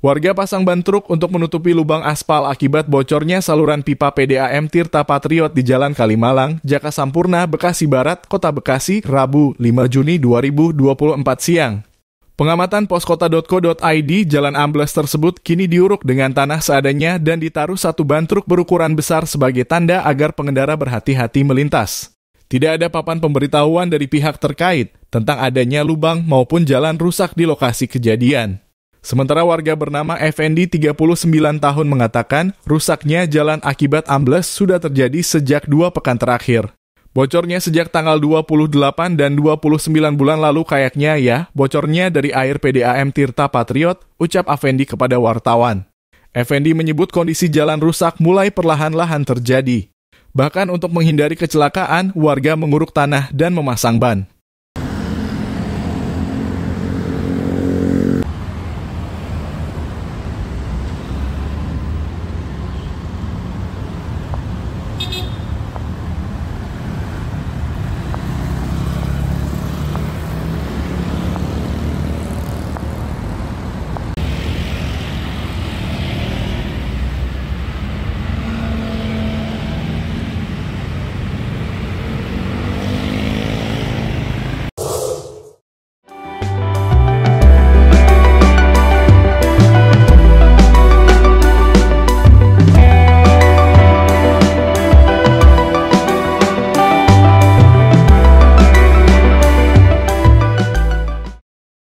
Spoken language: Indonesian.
Warga pasang ban truk untuk menutupi lubang aspal akibat bocornya saluran pipa PDAM Tirta Patriot di Jalan Kalimalang, Jaka Sampurna, Bekasi Barat, Kota Bekasi, Rabu 5 Juni 2024 siang. Pengamatan poskota.co.id jalan ambles tersebut kini diuruk dengan tanah seadanya dan ditaruh satu ban truk berukuran besar sebagai tanda agar pengendara berhati-hati melintas. Tidak ada papan pemberitahuan dari pihak terkait tentang adanya lubang maupun jalan rusak di lokasi kejadian. Sementara warga bernama FND 39 tahun mengatakan rusaknya jalan akibat ambles sudah terjadi sejak dua pekan terakhir. Bocornya sejak tanggal 28 dan 29 bulan lalu kayaknya ya, bocornya dari air PDAM Tirta Patriot, ucap Effendi kepada wartawan. Effendi menyebut kondisi jalan rusak mulai perlahan-lahan terjadi. Bahkan untuk menghindari kecelakaan, warga menguruk tanah dan memasang ban.